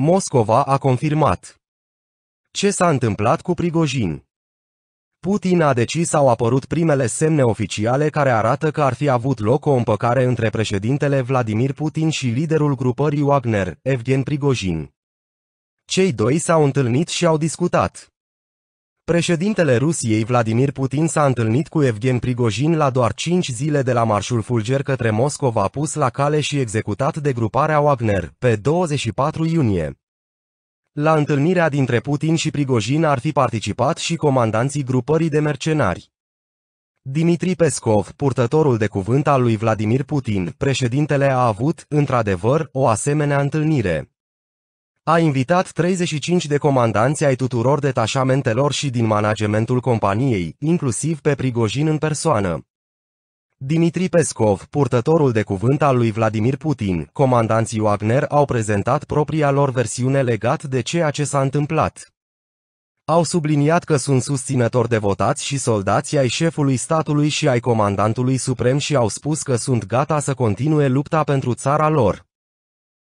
Moscova a confirmat. Ce s-a întâmplat cu Prigojin? Putin a decis sau apărut primele semne oficiale care arată că ar fi avut loc o împăcare între președintele Vladimir Putin și liderul grupării Wagner, Evgen Prigojin. Cei doi s-au întâlnit și au discutat. Președintele Rusiei Vladimir Putin s-a întâlnit cu Evgen Prigojin la doar 5 zile de la marșul fulger către Moscova pus la cale și executat de gruparea Wagner, pe 24 iunie. La întâlnirea dintre Putin și Prigojin ar fi participat și comandanții grupării de mercenari. Dimitri Pescov, purtătorul de cuvânt al lui Vladimir Putin, președintele a avut, într-adevăr, o asemenea întâlnire. A invitat 35 de comandanți ai tuturor detașamentelor și din managementul companiei, inclusiv pe Prigojin în persoană. Dimitri Pescov, purtătorul de cuvânt al lui Vladimir Putin, comandanții Wagner au prezentat propria lor versiune legat de ceea ce s-a întâmplat. Au subliniat că sunt susținători de votați și soldați ai șefului statului și ai comandantului suprem și au spus că sunt gata să continue lupta pentru țara lor.